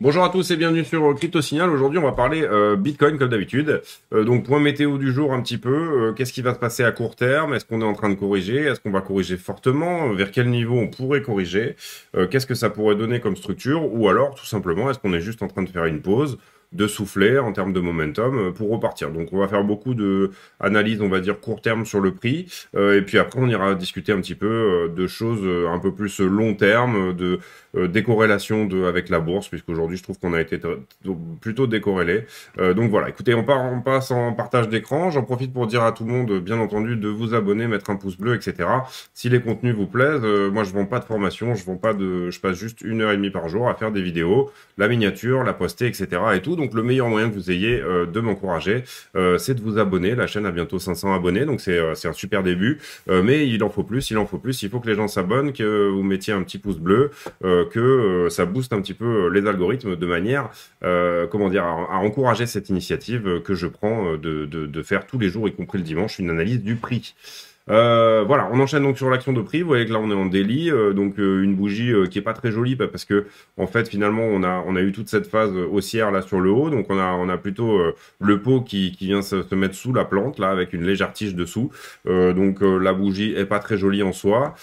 Bonjour à tous et bienvenue sur Crypto Signal. Aujourd'hui, on va parler euh, Bitcoin comme d'habitude. Euh, donc point météo du jour un petit peu. Euh, qu'est-ce qui va se passer à court terme Est-ce qu'on est en train de corriger Est-ce qu'on va corriger fortement Vers quel niveau on pourrait corriger Qu'est-ce que ça pourrait donner comme structure Ou alors tout simplement, est-ce qu'on est juste en train de faire une pause de souffler en termes de momentum euh, pour repartir. Donc on va faire beaucoup de analyses, on va dire court terme sur le prix, euh, et puis après on ira discuter un petit peu euh, de choses un peu plus long terme, de euh, décorrélation de avec la bourse, puisqu'aujourd'hui je trouve qu'on a été plutôt décorrélé. donc voilà, écoutez, on, part, on passe en partage d'écran. J'en profite pour dire à tout le monde, bien entendu, de vous abonner, mettre un pouce bleu, etc. Si les contenus vous plaisent, moi je vends pas de formation, je vends pas de, je passe juste une heure et demie par jour à faire des vidéos, la miniature, la poster, etc. et tout. Donc le meilleur moyen que vous ayez euh, de m'encourager, euh, c'est de vous abonner. La chaîne a bientôt 500 abonnés, donc euh, c'est un super début. mais il en faut plus, il en faut plus. Il faut que les gens s'abonnent, que vous mettiez un petit pouce bleu, que ça booste un petit peu les algorithmes de manière, comment dire, à, encourager cette initiative que je prends de faire tous les jours, y compris le dimanche, une analyse du prix. Euh, voilà, on enchaîne donc sur l'action de prix. Vous voyez que là on est en délit, euh, donc euh, une bougie qui est pas très jolie bah, parce que en fait finalement on a on a eu toute cette phase haussière là sur le haut, donc on a on a plutôt le pot qui, qui vient se, mettre sous la plante là avec une légère tige dessous. donc la bougie est pas très jolie en soi.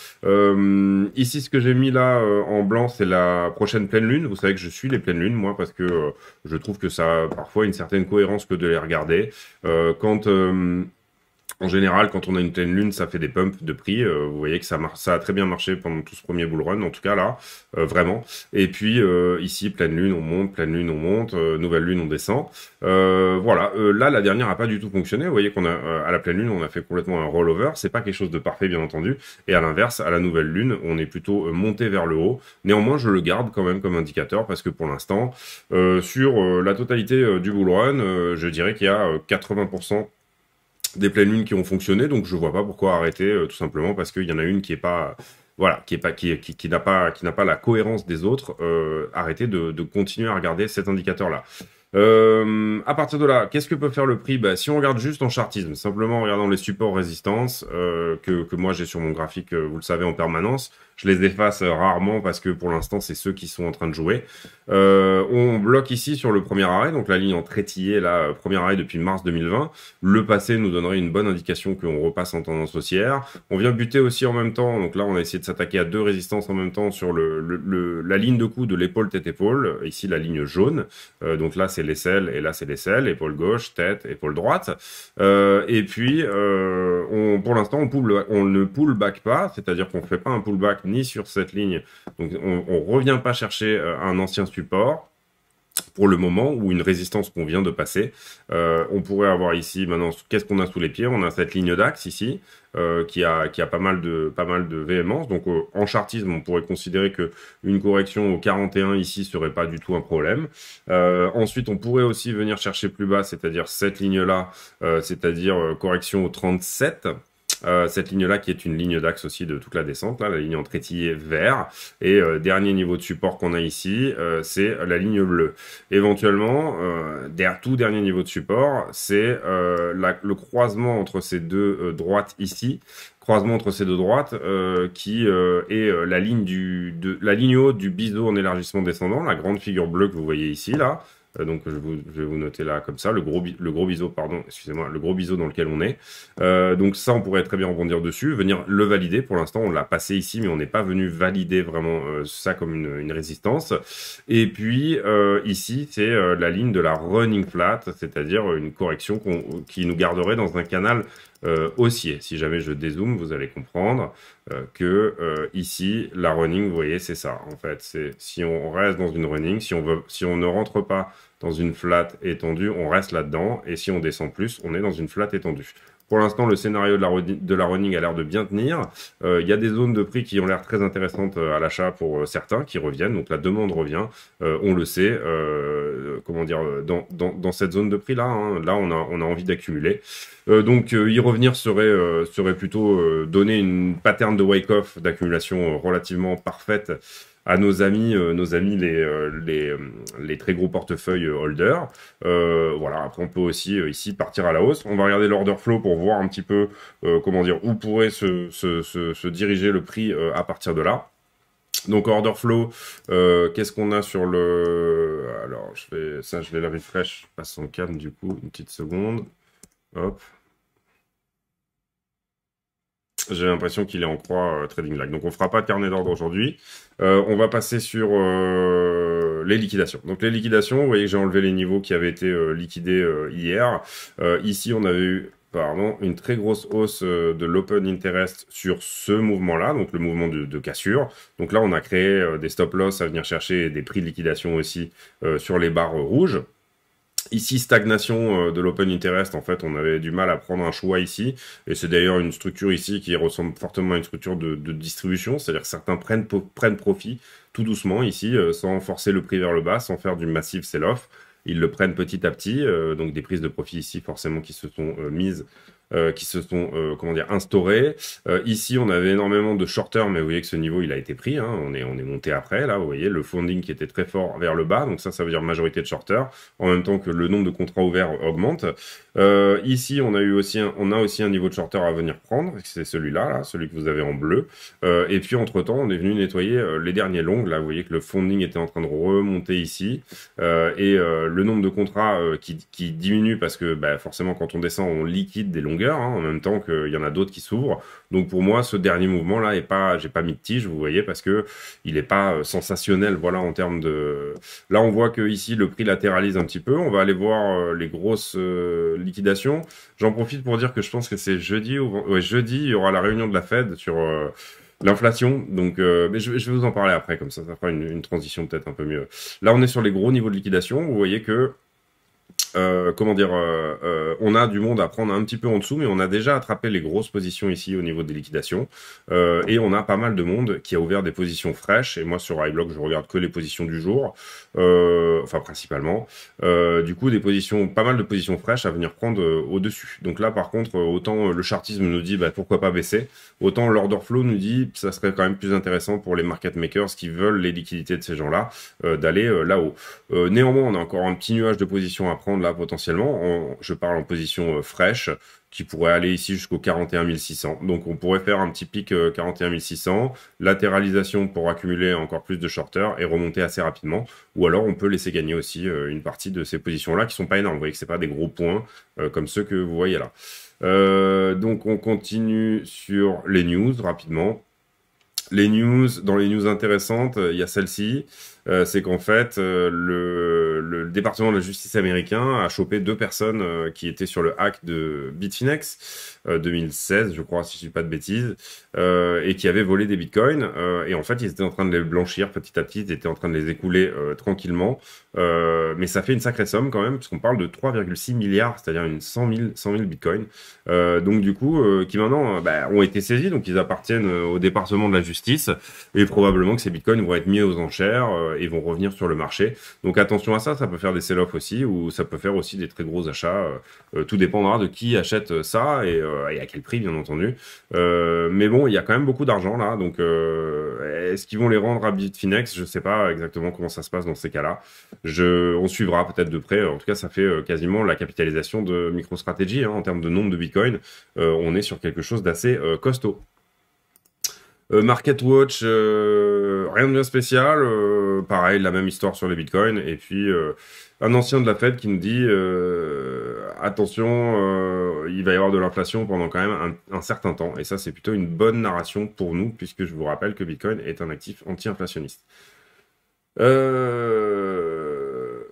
ici ce que j'ai mis là en blanc c'est la prochaine pleine lune. Vous savez que je suis les pleines lunes moi parce que je trouve que ça a parfois une certaine cohérence que de les regarder quand en général, quand on a une pleine lune, ça fait des pumps de prix. Euh, vous voyez que ça, ça a très bien marché pendant tout ce premier bull run, en tout cas là, euh, vraiment. Et puis euh, ici, pleine lune, on monte, pleine lune, on monte, nouvelle lune, on descend. voilà, là, la dernière a pas du tout fonctionné. Vous voyez qu'on a à la pleine lune, on a fait complètement un rollover. C'est pas quelque chose de parfait, bien entendu. Et à l'inverse, à la nouvelle lune, on est plutôt monté vers le haut. Néanmoins, je le garde quand même comme indicateur parce que pour l'instant, sur la totalité du bull run, je dirais qu'il y a 80% des pleines lunes qui ont fonctionné, donc je ne vois pas pourquoi arrêter, euh, tout simplement parce qu'il y en a une qui est pas voilà, qui est pas qui, qui, n'a pas qui n'a pas la cohérence des autres, arrêter euh, arrêtez de, continuer à regarder cet indicateur là. Euh, à partir de là, qu'est-ce que peut faire le prix bah, Si on regarde juste en chartisme, simplement en regardant les supports résistance que, moi j'ai sur mon graphique, vous le savez en permanence, je les efface euh, rarement parce que pour l'instant, c'est ceux qui sont en train de jouer. Euh, on bloque ici sur le premier arrêt, donc la ligne en traitillé, la euh, premier arrêt depuis mars 2020. Le passé nous donnerait une bonne indication qu'on repasse en tendance haussière. On vient buter aussi en même temps, donc là, on a essayé de s'attaquer à deux résistances en même temps sur le, la ligne de coup de l'épaule tête-épaule, ici la ligne jaune. donc là, c'est l'aisselle et là, c'est l'aisselle, épaule gauche, tête, épaule droite. et puis, on, pour l'instant, on, on, ne pull back pas, c'est-à-dire qu'on ne fait pas un pull back ni sur cette ligne. Donc on ne revient pas chercher euh, un ancien support pour le moment ou une résistance qu'on vient de passer. Euh, on pourrait avoir ici maintenant qu'est-ce qu'on a sous les pieds On a cette ligne d'axe ici euh, qui a qui a pas mal de pas mal de véhémence. Donc en chartisme, on pourrait considérer qu'une correction au 41 ici serait pas du tout un problème. ensuite, on pourrait aussi venir chercher plus bas, c'est-à-dire cette ligne là, c'est-à-dire correction au 37. Euh, cette ligne-là qui est une ligne d'axe aussi de toute la descente, là, la ligne en trétillé vert. Et euh, dernier niveau de support qu'on a ici, euh, c'est la ligne bleue. Éventuellement, derrière tout dernier niveau de support, c'est le croisement entre ces deux droites ici, croisement entre ces deux droites qui est la ligne du la ligne haute du biseau en élargissement descendant, la grande figure bleue que vous voyez ici là, euh, donc je, vais vous noter là comme ça, le gros, le gros biseau, pardon, excusez-moi, le gros biseau dans lequel on est. Euh, donc ça, on pourrait très bien rebondir dessus, venir le valider. Pour l'instant, on l'a passé ici, mais on n'est pas venu valider vraiment euh, ça comme une, résistance. Et puis ici, c'est la ligne de la running flat, c'est-à-dire une correction qui nous garderait dans un canal euh, haussier. Si jamais je dézoome, vous allez comprendre euh, que euh, ici, la running, vous voyez, c'est ça. En fait, c'est si on reste dans une running, si on, veut, si on ne rentre pas dans une flat étendue, on reste là-dedans. Et si on descend plus, on est dans une flat étendue. Pour l'instant, le scénario de la, running a l'air de bien tenir. Euh, il y a des zones de prix qui ont l'air très intéressantes euh, à l'achat pour euh, certains qui reviennent. Donc la demande revient. on le sait. comment dire dans, dans, cette zone de prix là. Hein. là, on a, on a envie d'accumuler. donc y revenir serait serait plutôt donner une pattern de wake-off d'accumulation relativement parfaite à nos amis, euh, nos amis les, euh, euh, les, très gros portefeuilles holders. voilà, après on peut aussi ici partir à la hausse. On va regarder l'order flow pour voir un petit peu comment dire où pourrait se, diriger le prix à partir de là. Donc order flow, qu'est-ce qu'on a sur le... Alors je vais ça je vais la refresh, passe en calme du coup, une petite seconde. Hop, j'ai l'impression qu'il est en croix euh, Trading Lag. Donc on ne fera pas de carnet d'ordre aujourd'hui. Euh, on va passer sur euh, les liquidations. Donc les liquidations, vous voyez que j'ai enlevé les niveaux qui avaient été liquidés hier. ici, on avait eu pardon, une très grosse hausse de l'open interest sur ce mouvement-là, donc le mouvement de, de, cassure. Donc là, on a créé des stop-loss à venir chercher des prix de liquidation aussi sur les barres rouges. Ici, stagnation euh, de l'open interest. En fait, on avait du mal à prendre un choix ici. Et c'est d'ailleurs une structure ici qui ressemble fortement à une structure de, distribution. C'est-à-dire que certains prennent, prennent profit tout doucement ici, euh, sans forcer le prix vers le bas, sans faire du massive sell-off. Ils le prennent petit à petit. Euh, donc des prises de profit ici forcément qui se sont mises euh, qui se sont euh, comment dire instaurés. Euh, ici, on avait énormément de shorters, mais vous voyez que ce niveau il a été pris. Hein. on est on est monté après là. Vous voyez le funding qui était très fort vers le bas, donc ça ça veut dire majorité de shorters. En même temps que le nombre de contrats ouverts augmente. ici, on a eu aussi un, on a aussi un niveau de shorter à venir prendre. C'est celui-là, celui que vous avez en bleu. et puis entre temps, on est venu nettoyer les derniers longs. Là, vous voyez que le funding était en train de remonter ici et le nombre de contrats qui, qui diminue parce que bah, forcément quand on descend, on liquide des longs Hein, en même temps qu'il y en a d'autres qui s'ouvrent. Donc pour moi, ce dernier mouvement-là, est pas, j'ai pas mis de tige, vous voyez, parce que il n'est pas euh, sensationnel, voilà, en termes de... Là, on voit que ici le prix latéralise un petit peu. On va aller voir euh, les grosses euh, liquidations. J'en profite pour dire que je pense que c'est jeudi, ou... Ouais, jeudi, il y aura la réunion de la Fed sur... L'inflation, donc mais je, vais vous en parler après, comme ça, ça fera une transition peut-être un peu mieux. Là, on est sur les gros niveaux de liquidation. Vous voyez que euh, comment dire, euh, euh, on a du monde à prendre un petit peu en dessous, mais on a déjà attrapé les grosses positions ici au niveau des liquidations. et on a pas mal de monde qui a ouvert des positions fraîches. Et moi, sur iBlock, je regarde que les positions du jour, enfin principalement. du coup, des positions, pas mal de positions fraîches à venir prendre au-dessus. Donc là, par contre, autant le chartisme nous dit bah, pourquoi pas baisser, autant l'order flow nous dit ça serait quand même plus intéressant pour les market makers qui veulent les liquidités de ces gens-là d'aller là-haut. néanmoins, on a encore un petit nuage de positions à prendre potentiellement. je parle en position euh, fraîche qui pourrait aller ici jusqu'au 41 600. Donc on pourrait faire un petit pic 41 euh, 600, latéralisation pour accumuler encore plus de shorters et remonter assez rapidement. Ou alors on peut laisser gagner aussi euh, une partie de ces positions-là qui sont pas énormes. Vous voyez que c'est pas des gros points comme ceux que vous voyez là. donc on continue sur les news rapidement. Les news, dans les news intéressantes, il y a celle-ci. Euh, c'est qu'en fait, euh, le, département de la justice américain a chopé deux personnes euh, qui étaient sur le hack de Bitfinex 2016, je crois, si je ne dis pas de bêtises, et qui avaient volé des bitcoins. et en fait, ils étaient en train de les blanchir petit à petit, ils étaient en train de les écouler tranquillement. mais ça fait une sacrée somme quand même, puisqu'on parle de 3,6 milliards, c'est-à-dire une 100 000, bitcoins. donc du coup, qui maintenant bah, ont été saisis, donc ils appartiennent au département de la justice, et probablement que ces bitcoins vont être mis aux enchères euh, et vont revenir sur le marché. Donc attention à ça, ça peut faire des sell offs aussi, ou ça peut faire aussi des très gros achats. Euh, euh, tout dépendra de qui achète ça et, à quel prix, bien entendu. mais bon, il y a quand même beaucoup d'argent là, donc est-ce qu'ils vont les rendre à Bitfinex Je ne sais pas exactement comment ça se passe dans ces cas-là. Je, on suivra peut-être de près. En tout cas, ça fait quasiment la capitalisation de MicroStrategy hein, en termes de nombre de Bitcoin. on est sur quelque chose d'assez costaud. Euh, Market Watch, euh, rien de bien spécial. Euh, pareil, la même histoire sur les bitcoins. Et puis un ancien de la Fed qui nous dit attention, il va y avoir de l'inflation pendant quand même un, certain temps. Et ça, c'est plutôt une bonne narration pour nous, puisque je vous rappelle que Bitcoin est un actif anti-inflationniste.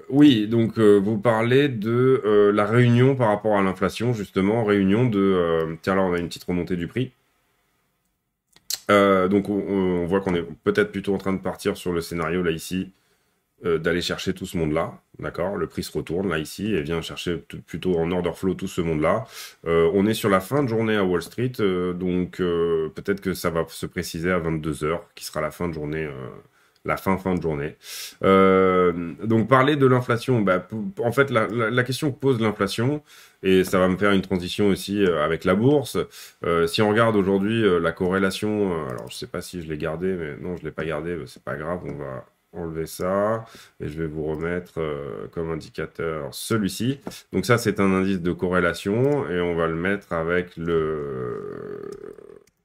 Oui, donc vous parlez de la réunion par rapport à l'inflation, justement, réunion de... tiens, là, on a une petite remontée du prix. Euh, donc on, voit qu'on est peut-être plutôt en train de partir sur le scénario là ici, euh, d'aller chercher tout ce monde-là, d'accord Le prix se retourne là ici et vient chercher plutôt en order flow tout ce monde-là. Euh, on est sur la fin de journée à Wall Street, donc peut-être que ça va se préciser à 22h, qui sera la fin de journée la fin fin de journée. Euh, donc parler de l'inflation, bah, en fait la, question que pose l'inflation, et ça va me faire une transition aussi euh, avec la bourse, euh, si on regarde aujourd'hui la corrélation, alors je sais pas si je l'ai gardé, mais non je l'ai pas gardé. c'est pas grave, on va enlever ça et je vais vous remettre comme indicateur celui-ci. Donc ça c'est un indice de corrélation et on va le mettre avec le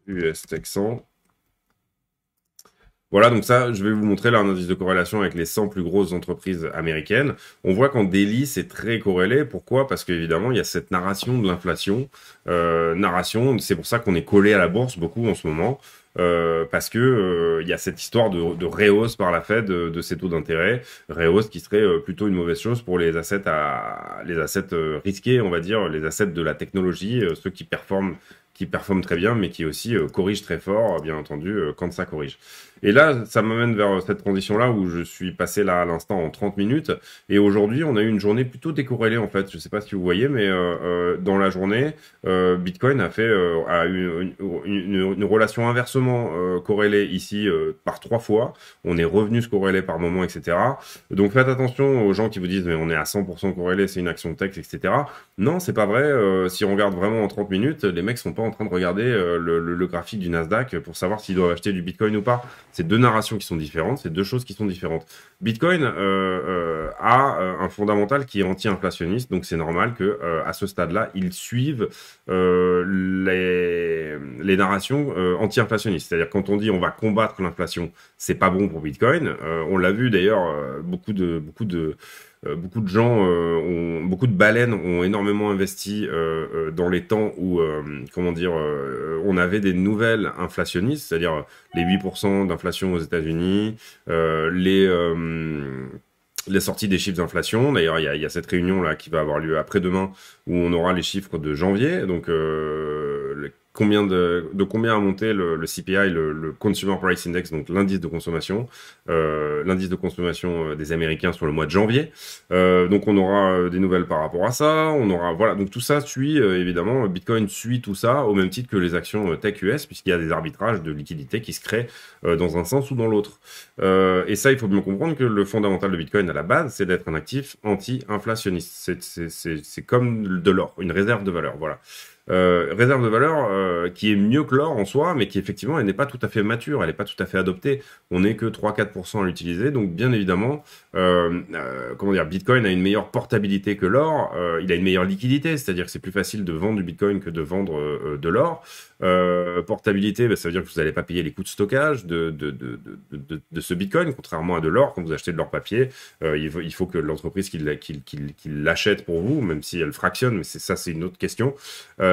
US Texan voilà, donc ça, je vais vous montrer là un indice de corrélation avec les 100 plus grosses entreprises américaines. On voit qu'en délit, c'est très corrélé. Pourquoi Parce qu'évidemment, il y a cette narration de l'inflation. Euh, narration, c'est pour ça qu'on est collé à la bourse beaucoup en ce moment. Euh, parce que euh, il y a cette histoire de, de réhausse par la Fed de, de ces taux d'intérêt, réhausse qui serait plutôt une mauvaise chose pour les assets à les assets risqués, on va dire, les assets de la technologie, ceux qui performent qui performent très bien, mais qui aussi corrigent très fort, bien entendu, quand ça corrige. Et là, ça m'amène vers euh, cette transition-là où je suis passé là à l'instant en 30 minutes. Et aujourd'hui, on a eu une journée plutôt décorrélée en fait. Je ne sais pas si vous voyez, mais euh, euh, dans la journée, euh, Bitcoin a fait euh, a une, une, une, relation inversement corrélée ici par trois fois. On est revenu se corréler par moment, etc. Donc faites attention aux gens qui vous disent mais on est à 100% corrélé, c'est une action de texte, etc. Non, c'est pas vrai. si on regarde vraiment en 30 minutes, les mecs sont pas en train de regarder le, le, le graphique du Nasdaq pour savoir s'ils doivent acheter du Bitcoin ou pas. C'est deux narrations qui sont différentes, c'est deux choses qui sont différentes. Bitcoin euh, euh a euh, un fondamental qui est anti-inflationniste, donc c'est normal que euh, à ce stade-là, ils suivent les, les, narrations anti-inflationnistes. C'est-à-dire quand on dit on va combattre l'inflation, c'est pas bon pour Bitcoin. on l'a vu d'ailleurs, beaucoup de beaucoup de euh, beaucoup de gens euh, ont, beaucoup de baleines ont énormément investi euh, dans les temps où, comment dire, on avait des nouvelles inflationnistes, c'est-à-dire les 8% d'inflation aux États-Unis, les sorties des chiffres d'inflation. D'ailleurs, il y a, cette réunion là qui va avoir lieu après-demain où on aura les chiffres de janvier. Donc, combien de, combien a monté le, CPI, le, le, Consumer Price Index, donc l'indice de consommation, euh, l'indice de consommation euh, des Américains sur le mois de janvier. Euh, donc on aura des nouvelles par rapport à ça. On aura voilà donc tout ça suit évidemment Bitcoin suit tout ça au même titre que les actions tech US puisqu'il y a des arbitrages de liquidité qui se créent dans un sens ou dans l'autre. et ça il faut bien comprendre que le fondamental de Bitcoin à la base c'est d'être un actif anti-inflationniste. C'est comme de l'or, une réserve de valeur voilà. Euh, réserve de valeur euh, qui est mieux que l'or en soi, mais qui effectivement elle n'est pas tout à fait mature, elle n'est pas tout à fait adoptée. On n'est que 3-4% à l'utiliser, donc bien évidemment, euh, comment dire, Bitcoin a une meilleure portabilité que l'or, il a une meilleure liquidité, c'est-à-dire que c'est plus facile de vendre du Bitcoin que de vendre de l'or. portabilité, bah, ça veut dire que vous n'allez pas payer les coûts de stockage de, de, de, de, ce Bitcoin, contrairement à de l'or, quand vous achetez de l'or papier, il faut, que l'entreprise qui, qui, qui, l'achète pour vous, même si elle fractionne, mais ça c'est une autre question.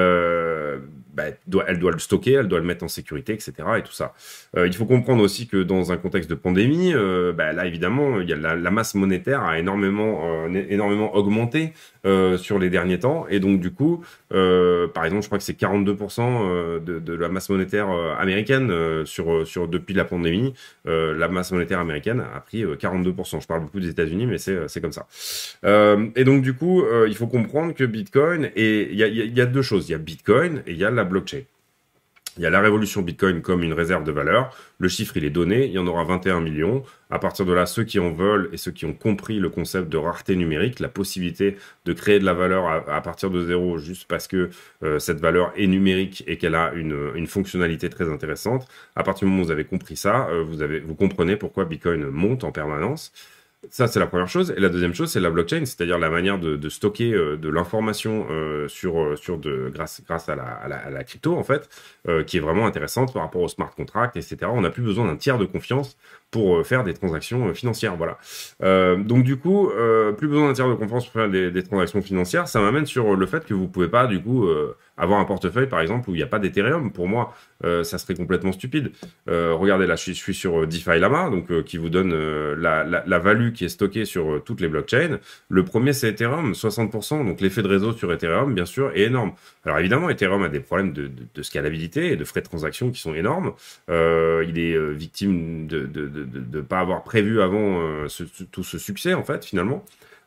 Euh, bah, doit, elle doit le stocker, elle doit le mettre en sécurité, etc. Et tout ça. Euh, il faut comprendre aussi que dans un contexte de pandémie, euh, bah, là évidemment, il y a la, masse monétaire a énormément, énormément augmenté sur les derniers temps, et donc du coup, par exemple, je crois que c'est 42% de, la masse monétaire américaine sur, sur depuis la pandémie, la masse monétaire américaine a pris 42%. Je parle beaucoup des États-Unis, mais c'est comme ça. et donc du coup, il faut comprendre que Bitcoin et il y a, y a deux choses. Il Bitcoin et il y a la blockchain. Il y a la révolution Bitcoin comme une réserve de valeur. Le chiffre, il est donné. Il y en aura 21 millions. À partir de là, ceux qui en veulent et ceux qui ont compris le concept de rareté numérique, la possibilité de créer de la valeur à, partir de zéro juste parce que euh, cette valeur est numérique et qu'elle a une, fonctionnalité très intéressante. À partir du moment où vous avez compris ça, euh, vous, vous comprenez pourquoi Bitcoin monte en permanence. Ça, c'est la première chose. Et la deuxième chose, c'est la blockchain, c'est-à-dire la manière de, stocker euh, de l'information euh, sur, euh, grâce, à, la, crypto, en fait, qui est vraiment intéressante par rapport au smart contract, etc. On n'a plus besoin d'un tiers de confiance pour euh, faire des transactions euh, financières. Voilà. Euh, donc du coup, plus besoin d'un tiers de confiance pour faire des, transactions financières. Ça m'amène sur le fait que vous pouvez pas du coup avoir un portefeuille par exemple où il n'y a pas d'Ethereum. Pour moi, ça serait complètement stupide. regardez là, je suis, sur DeFi Lama, donc qui vous donne la, la, value qui est stockée sur toutes les blockchains. Le premier c'est Ethereum, 60%. Donc l'effet de réseau sur Ethereum, bien sûr, est énorme. Alors évidemment, Ethereum a des problèmes de, de, scalabilité et de frais de transaction qui sont énormes. il est victime de de ne pas avoir prévu avant euh, tout ce succès, en fait, finalement.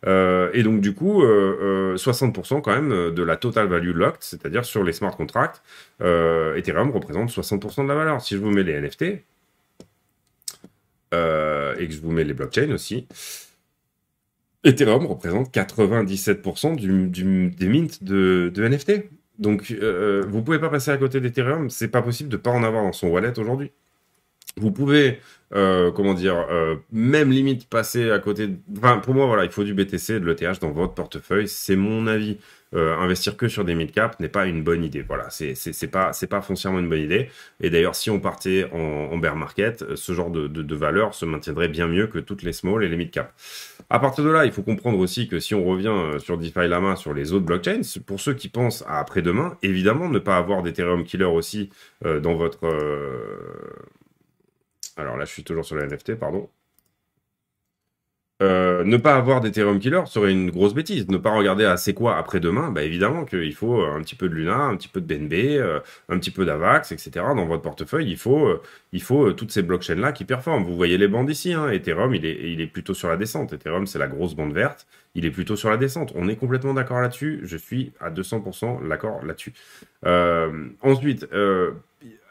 Euh, et donc du coup, 60% euh, quand même de la total value locked, c'est-à-dire sur les smart contracts, Ethereum représente 60% de la valeur. Si je vous mets les NFT et que je vous mets les blockchains aussi, Ethereum représente 97% des mints de, NFT. Donc vous pouvez pas passer à côté d'Ethereum, c'est pas possible de pas en avoir dans son wallet aujourd'hui vous pouvez, euh, comment dire, euh, même limite passer à côté. Enfin, pour moi, voilà, il faut du BTC, de l'ETH dans votre portefeuille. C'est mon avis. Euh, investir que sur des mid cap n'est pas une bonne idée. Voilà, c'est pas c'est pas foncièrement une bonne idée. Et d'ailleurs, si on partait en, bear market, ce genre de, valeur se maintiendrait bien mieux que toutes les small et les mid cap. À partir de là, il faut comprendre aussi que si on revient sur DeFi Lama, sur les autres blockchains, pour ceux qui pensent à après-demain, évidemment, ne pas avoir d'Ethereum killer aussi dans votre alors là, je suis toujours sur la NFT, pardon. Euh, ne pas avoir d'Ethereum Killer serait une grosse bêtise. Ne pas regarder à c'est quoi après-demain, bah évidemment qu'il faut un petit peu de Luna, un petit peu de BNB, euh, un petit peu d'Avax, etc. Dans votre portefeuille, il faut, euh, il faut toutes ces blockchains-là qui performent. Vous voyez les bandes ici, hein. Ethereum, il est, il est plutôt sur la descente. Ethereum, c'est la grosse bande verte, il est plutôt sur la descente. On est complètement d'accord là-dessus, je suis à 200% d'accord là-dessus. ensuite,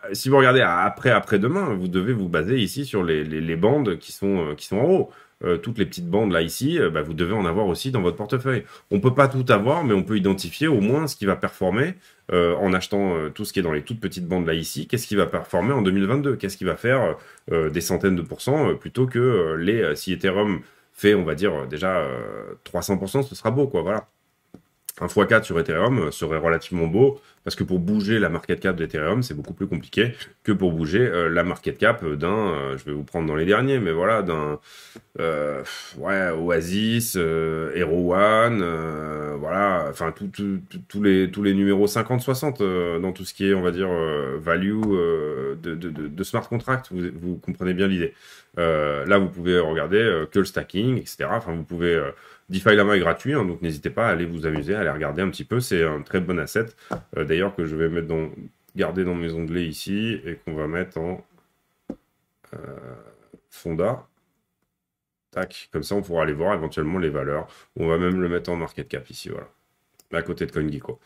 euh, si vous regardez après après demain, vous devez vous baser ici sur les, bandes qui sont euh, qui sont en haut. Euh, toutes les petites bandes là ici, bah, vous devez en avoir aussi dans votre portefeuille. On ne peut pas tout avoir, mais on peut identifier au moins ce qui va performer en achetant tout ce qui est dans les toutes petites bandes là ici. Qu'est-ce qui va performer en 2022 Qu'est-ce qui va faire des centaines de pourcents plutôt que les si Ethereum fait, on va dire déjà 300%, ce sera beau quoi. Voilà un x4 sur Ethereum serait relativement beau parce que pour bouger la market cap d'Ethereum, c'est beaucoup plus compliqué que pour bouger euh, la market cap d'un, euh, je vais vous prendre dans les derniers, mais voilà, d'un euh, ouais, Oasis, Hero One, voilà, enfin tous les, tous les numéros 50-60 dans tout ce qui est, on va dire, value de, smart contract, vous, vous comprenez bien l'idée. là, vous pouvez regarder que le stacking, etc. Enfin, vous pouvez DeFi Lama est gratuit, hein, donc n'hésitez pas à aller vous amuser, à aller regarder un petit peu. C'est un très bon asset, euh, d'ailleurs, que je vais mettre dans, garder dans mes onglets ici et qu'on va mettre en euh, Fonda. Tac, comme ça, on pourra aller voir éventuellement les valeurs. On va même le mettre en market cap ici, voilà à côté de CoinGeeko.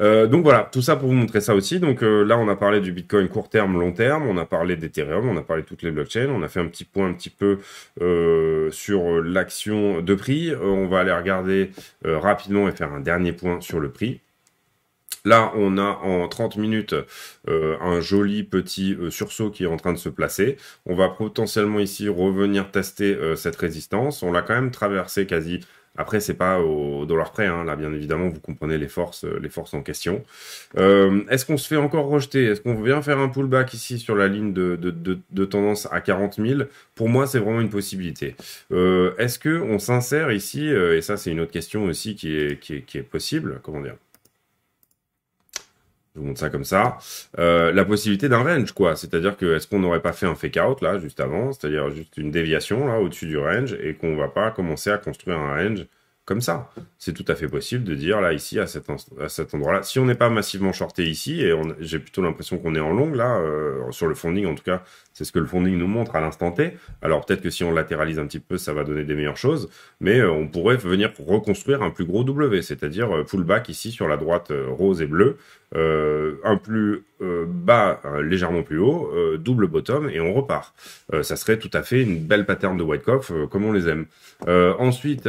Euh, donc voilà, tout ça pour vous montrer ça aussi. Donc euh, là, on a parlé du Bitcoin court terme, long terme, on a parlé d'Ethereum, on a parlé de toutes les blockchains, on a fait un petit point un petit peu euh, sur l'action de prix. on va aller regarder rapidement et faire un dernier point sur le prix. Là, on a en 30 minutes un joli petit sursaut qui est en train de se placer. On va potentiellement ici revenir tester cette résistance. On l'a quand même traversé quasi après, c'est pas au dollar près. Hein. Là, bien évidemment, vous comprenez les forces, euh, les forces en question. Euh, est-ce qu'on se fait encore rejeter Est-ce qu'on vient faire un pullback ici sur la ligne de, tendance à 40 000 Pour moi, c'est vraiment une possibilité. Euh, est-ce qu'on s'insère ici Et ça, c'est une autre question aussi qui est, qui est, qui est possible. Comment dire je vous montre ça comme ça, euh, la possibilité d'un range, quoi. C'est-à-dire que est-ce qu'on n'aurait pas fait un fake out là juste avant, c'est-à-dire juste une déviation là au-dessus du range et qu'on va pas commencer à construire un range comme ça. C'est tout à fait possible de dire là ici à cet, à cet endroit-là. Si on n'est pas massivement shorté ici et j'ai plutôt l'impression qu'on est en longue là euh, sur le funding en tout cas, c'est ce que le funding nous montre à l'instant T. Alors peut-être que si on latéralise un petit peu, ça va donner des meilleures choses, mais euh, on pourrait venir reconstruire un plus gros W, c'est-à-dire pullback euh, ici sur la droite rose et bleu, un plus euh, bas euh, légèrement plus haut, euh, double bottom et on repart. ça serait tout à fait une belle pattern de White comme on les aime. ensuite,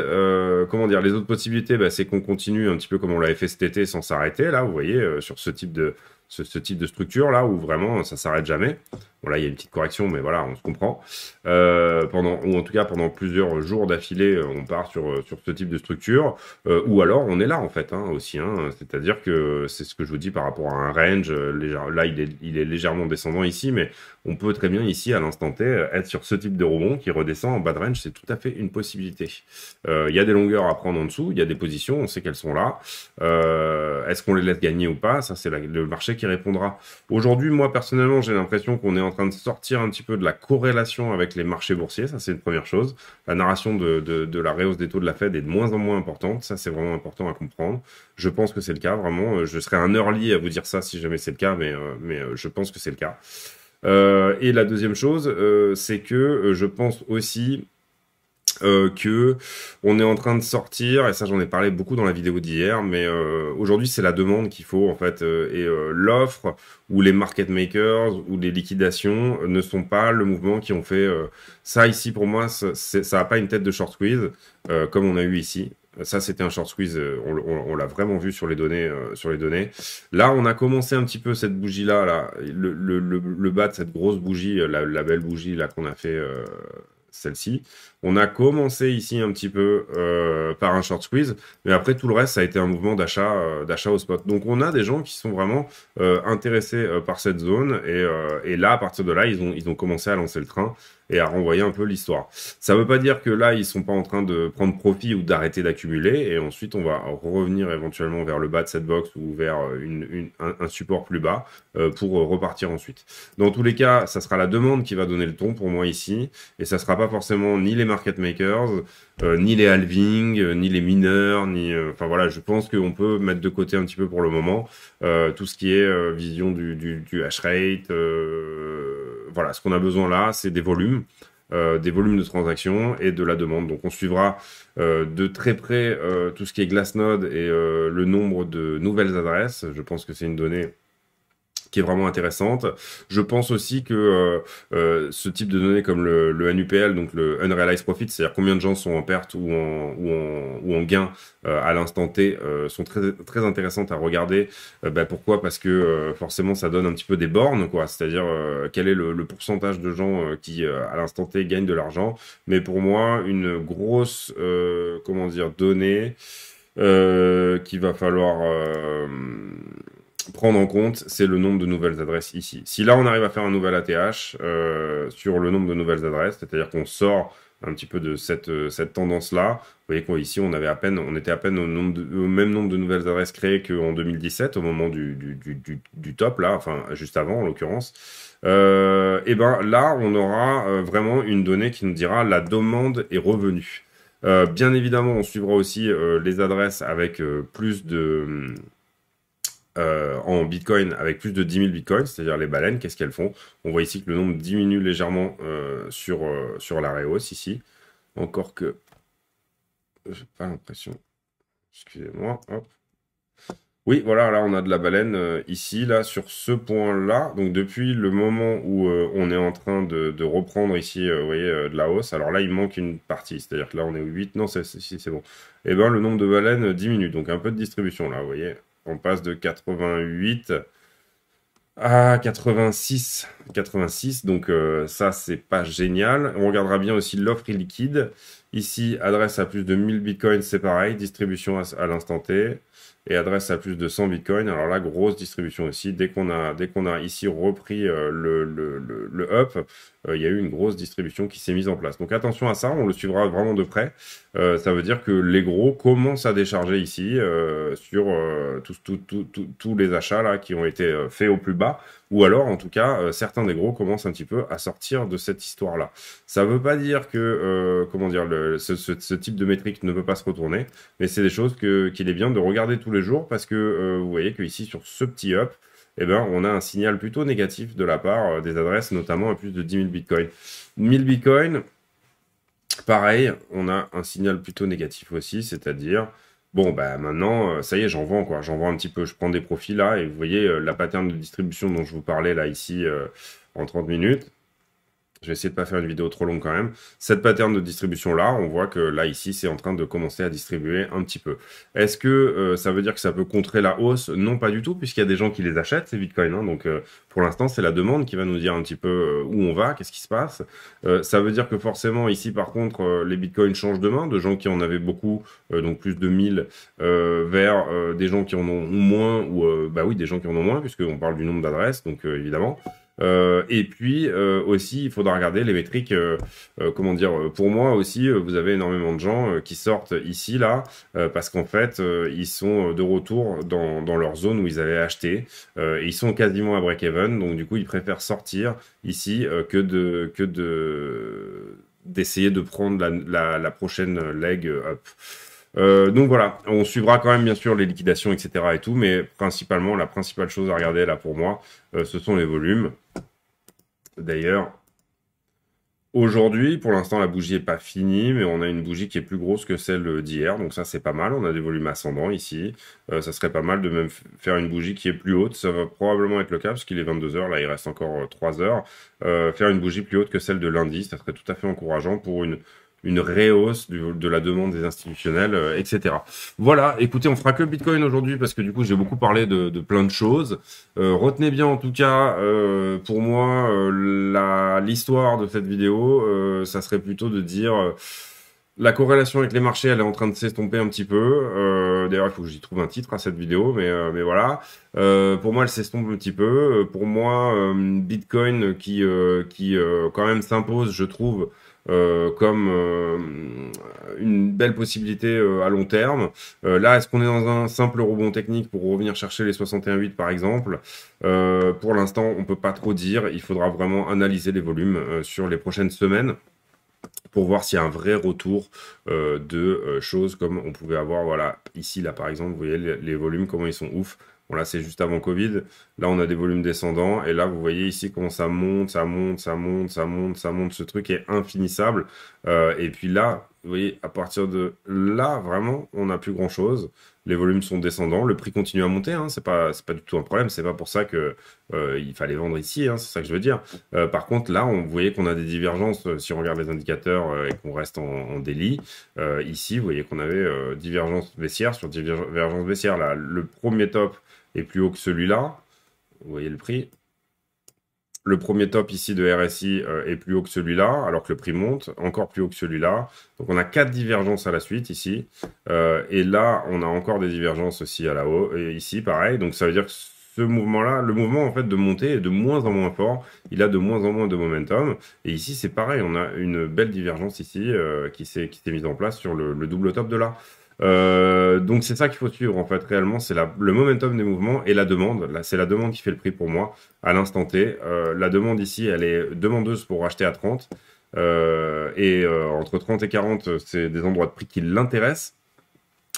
comment dire, les autres possibilités, bah, c'est qu'on continue un petit peu comme on l'avait fait cet été sans s'arrêter. Là, vous voyez sur ce type de ce, type de structure là où vraiment ça s'arrête jamais. Bon, là, il y a une petite correction, mais voilà, on se comprend. Euh, pendant, ou en tout cas, pendant plusieurs jours d'affilée, euh, on part sur, euh, sur ce type de structure. ou alors, on est là, en fait, hein, aussi. Hein. C'est-à-dire que c'est ce que je vous dis par rapport à un range. là, il est, il est légèrement descendant ici, mais on peut très bien ici, à l'instant T, être sur ce type de rebond qui redescend en bas de range. C'est tout à fait une possibilité. Il y a des longueurs à prendre en dessous, il y a des positions, on sait qu'elles sont là. Est-ce qu'on les laisse gagner ou pas Ça, c'est le marché qui répondra. Aujourd'hui, moi, personnellement, j'ai l'impression qu'on est en en train de sortir un petit peu de la corrélation avec les marchés boursiers, ça c'est une première chose. La narration de, de, la réhausse des taux de la Fed est de moins en moins importante, ça c'est vraiment important à comprendre. Je pense que c'est le cas, vraiment. Euh, je serais un early à vous dire ça si jamais c'est le cas, mais, euh, mais euh, je pense que c'est le cas. et la deuxième chose, c'est que je pense aussi euh, que on est en train de sortir et ça j'en ai parlé beaucoup dans la vidéo d'hier mais euh, aujourd'hui c'est la demande qu'il faut en fait euh, et euh, l'offre ou les market makers ou les liquidations euh, ne sont pas le mouvement qui ont fait euh, ça ici pour moi ça n'a pas une tête de short squeeze comme on a eu ici ça, c'était un short squeeze. On, l'a vraiment vu sur les données. sur les données. Là, on a commencé un petit peu cette bougie là, là, le, le, le, bas de cette grosse bougie, la, la belle bougie là qu'on a fait euh, celle-ci. On a commencé ici un petit peu euh, par un short squeeze, mais après tout le reste, ça a été un mouvement d'achat euh, d'achat au spot. Donc on a des gens qui sont vraiment euh, intéressés par cette zone, et, là, à partir de là, ils ont commencé à lancer le train et à renvoyer un peu l'histoire. Ça ne veut pas dire que là, ils sont pas en train de prendre profit ou d'arrêter d'accumuler, et ensuite on va revenir éventuellement vers le bas de cette box ou vers euh, un, support plus bas euh, pour euh, repartir ensuite. Dans tous les cas, ça sera la demande qui va donner le ton pour moi ici, et ça sera pas forcément ni les market makers, ni les halving, ni les mineurs, ni. Enfin voilà, je pense qu'on peut mettre de côté un petit peu pour le moment tout ce qui est vision du, du, du hash rate voilà, ce qu'on a besoin là, c'est des volumes. Euh, des volumes de transactions et de la demande. Donc on suivra euh, de très près euh, tout ce qui est Glassnode et le nombre de nouvelles adresses. Je pense que c'est une donnée qui est vraiment intéressante. Je pense aussi que euh, euh ce type de données comme le, le NUPL, donc le Unrealized Profit, c'est-à-dire combien de gens sont en perte ou en, ou en, ou en gain euh, à l'instant T, euh, sont très, très intéressantes à regarder. Bah, pourquoi Parce que forcément, ça donne un petit peu des bornes, quoi. C'est-à-dire quel est le, le, pourcentage de gens qui, à l'instant T, gagnent de l'argent. Mais pour moi, une grosse, comment dire, donnée. qu'il va falloir prendre en compte, c'est le nombre de nouvelles adresses ici. Si là, on arrive à faire un nouvel ATH euh, sur le nombre de nouvelles adresses, c'est-à-dire qu'on sort un petit peu de cette, euh, tendance-là. Vous voyez qu'ici, on, avait à peine, on était à peine au, même nombre de nouvelles adresses créées qu'en 2017, au moment du, top, là, enfin, juste avant, en l'occurrence. et euh, eh ben là, on aura vraiment une donnée qui nous dira la demande est revenue. bien évidemment, on suivra aussi les adresses avec plus de... Euh, en Bitcoin avec plus de 10 000 Bitcoins, c'est-à-dire les baleines, qu'est-ce qu'elles font On voit ici que le nombre diminue légèrement euh, sur, euh, sur la ici. Encore que... J'ai pas l'impression... Excusez-moi, Oui, voilà, là on a de la baleine ici, là sur ce point-là. Donc depuis le moment où on est en train de, reprendre ici, vous voyez, de la hausse, alors là il manque une partie, c'est-à-dire que là on est au 8, non, c'est bon. Et eh bien le nombre de baleines diminue, donc un peu de distribution là, vous voyez, on passe de 88 à 86. 86, donc euh, ça, c'est pas génial. On regardera bien aussi l'offre liquide. Ici, adresse à plus de 1000 bitcoins, c'est pareil, distribution à, l'instant T. Et adresse à plus de 100 bitcoins. Alors là, grosse distribution aussi. Dès qu'on a, dès a ici repris euh, le, up, euh, il y a eu une grosse distribution qui s'est mise en place. Donc attention à ça, on le suivra vraiment de près. Euh, ça veut dire que les gros commencent à décharger ici sur tous les achats là, qui ont été faits au plus bas ou alors en tout cas euh, certains des gros commencent un petit peu à sortir de cette histoire là. Ça ne veut pas dire que euh, comment dire ce, type de métrique ne peut pas se retourner, mais c'est des choses qu'il est bien de regarder tous les jours parce que euh, vous voyez que ici sur ce petit up, eh ben, on a un signal plutôt négatif de la part des adresses, notamment à plus de 10 000 bitcoins. 1000 bitcoins, pareil, on a un signal plutôt négatif aussi, c'est-à-dire Bon, bah maintenant, euh, ça y est, j'en vends quoi. J'en vends un petit peu. Je prends des profits là et vous voyez euh, la pattern de distribution dont je vous parlais là ici euh, en 30 minutes. Je vais essayer de pas faire une vidéo trop longue quand même. Cette pattern de distribution là, on voit que là ici, c'est en train de commencer à distribuer un petit peu. Est-ce que euh, ça veut dire que ça peut contrer la hausse Non, pas du tout, puisqu'il y a des gens qui les achètent ces bitcoins. Hein. donc euh, pour l'instant, c'est la demande qui va nous dire un petit peu euh, où on va, qu'est-ce qui se passe. ça veut dire que forcément ici, par contre, les bitcoins changent de main, de gens qui en avaient beaucoup, donc plus de 1000, vers des gens qui en ont moins ou bah oui, des gens qui en ont moins, puisqu'on parle du nombre d'adresses, donc évidemment. Euh, et puis euh, aussi, il faudra regarder les métriques. Euh, comment dire Pour moi aussi, vous avez énormément de gens qui sortent ici là parce qu'en fait, ils sont de retour dans, leur zone où ils avaient acheté. Et ils sont quasiment à break-even, donc du coup, ils préfèrent sortir ici que de que de d'essayer de prendre la, la prochaine leg up. Euh, donc voilà, on suivra quand même bien sûr les liquidations, etc. et tout, mais principalement, la principale chose à regarder là pour moi, euh, ce sont les volumes. D'ailleurs, aujourd'hui, pour l'instant, la bougie n'est pas finie, mais on a une bougie qui est plus grosse que celle d'hier, donc ça c'est pas mal, on a des volumes ascendants ici. Euh, ça serait pas mal de même faire une bougie qui est plus haute, ça va probablement être le cas, parce qu'il est 22h, là il reste encore 3 heures. faire une bougie plus haute que celle de lundi, ça serait tout à fait encourageant pour une une réhausse de la demande des institutionnels, euh, etc. Voilà, écoutez, on fera que Bitcoin aujourd'hui parce que du coup j'ai beaucoup parlé de, plein de choses. Euh, retenez bien en tout cas, euh, pour moi, l'histoire de cette vidéo, ça serait plutôt de dire... La corrélation avec les marchés, elle est en train de s'estomper un petit peu. D'ailleurs, il faut que j'y trouve un titre à cette vidéo, mais, mais voilà. Euh, pour moi, elle s'estompe un petit peu. Pour moi, Bitcoin qui, qui quand même s'impose, je trouve, euh, comme euh, une belle possibilité euh, à long terme. là, est-ce qu'on est dans un simple rebond technique pour revenir chercher les 61,8 par exemple Pour l'instant, on ne peut pas trop dire. Il faudra vraiment analyser les volumes sur les prochaines semaines pour voir s'il y a un vrai retour de choses comme on pouvait avoir, voilà, ici, là, par exemple, vous voyez les volumes, comment ils sont ouf là, c'est juste avant Covid. Là, on a des volumes descendants. Et là, vous voyez ici comment ça monte, ça monte, ça monte, ça monte, ça monte. Ce truc est infinissable. Euh, et puis là, vous voyez, à partir de là, vraiment, on n'a plus grand-chose. Les volumes sont descendants, le prix continue à monter. Hein. Ce n'est pas, pas du tout un problème. C'est pas pour ça qu'il euh, fallait vendre ici. Hein. C'est ça que je veux dire. Euh, par contre, là, on vous voyez qu'on a des divergences si on regarde les indicateurs et qu'on reste en, délit. ici, vous voyez qu'on avait divergence baissière sur divergence baissière. Là, le premier top est plus haut que celui-là. Vous voyez le prix. Le premier top ici de RSI euh, est plus haut que celui-là, alors que le prix monte encore plus haut que celui-là. Donc on a quatre divergences à la suite ici. Euh, et là, on a encore des divergences aussi à la haut. Et ici, pareil. Donc ça veut dire que ce mouvement-là, le mouvement en fait de monter est de moins en moins fort. Il a de moins en moins de momentum. Et ici, c'est pareil. On a une belle divergence ici euh, qui s'est mise en place sur le, le double top de là. Euh, donc c'est ça qu'il faut suivre en fait réellement, c'est le momentum des mouvements et la demande. Là, c'est la demande qui fait le prix pour moi à l'instant T. Euh, la demande ici, elle est demandeuse pour acheter à 30 euh, et entre 30 et 40, c'est des endroits de prix qui l'intéressent.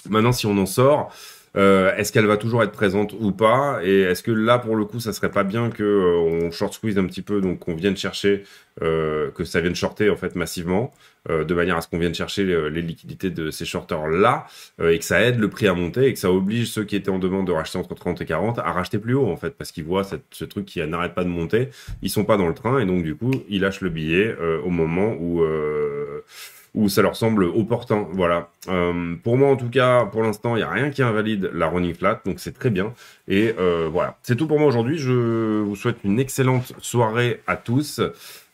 Maintenant, si on en sort, euh, est-ce qu'elle va toujours être présente ou pas Et est-ce que là, pour le coup, ça serait pas bien que euh, on short squeeze un petit peu, donc qu'on vienne chercher, euh, que ça vienne shorter en fait massivement, euh, de manière à ce qu'on vienne chercher les, liquidités de ces shorteurs là, et que ça aide le prix à monter et que ça oblige ceux qui étaient en demande de racheter entre 30 et 40 à racheter plus haut en fait, parce qu'ils voient ce truc qui n'arrête pas de monter, ils sont pas dans le train et donc du coup, ils lâchent le billet au moment où où ça leur semble opportun. Voilà. Euh, pour moi, en tout cas, pour l'instant, il n'y a rien qui invalide la running flat, donc c'est très bien. Et euh, voilà, c'est tout pour moi aujourd'hui. Je vous souhaite une excellente soirée à tous.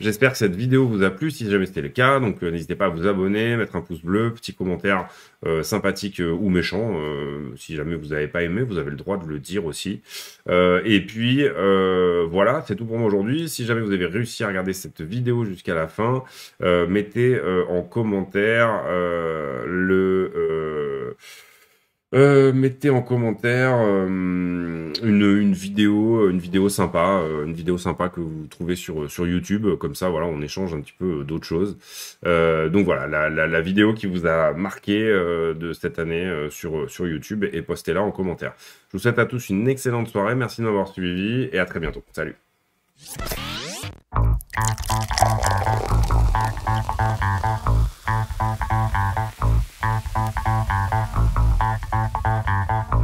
J'espère que cette vidéo vous a plu, si jamais c'était le cas. Donc euh, n'hésitez pas à vous abonner, mettre un pouce bleu, petit commentaire euh, sympathique euh, ou méchant. si jamais vous n'avez pas aimé, vous avez le droit de le dire aussi. et puis voilà, c'est tout pour moi aujourd'hui. Si jamais vous avez réussi à regarder cette vidéo jusqu'à la fin, mettez en commentaire le euh, mettez en commentaire euh, une, vidéo, une vidéo sympa, euh, une vidéo sympa que vous trouvez sur sur YouTube. Comme ça, voilà, on échange un petit peu d'autres choses. donc voilà, la, la, vidéo qui vous a marqué de cette année sur sur YouTube et postez-la en commentaire. Je vous souhaite à tous une excellente soirée. Merci de m'avoir suivi et à très bientôt. Salut. Thank you.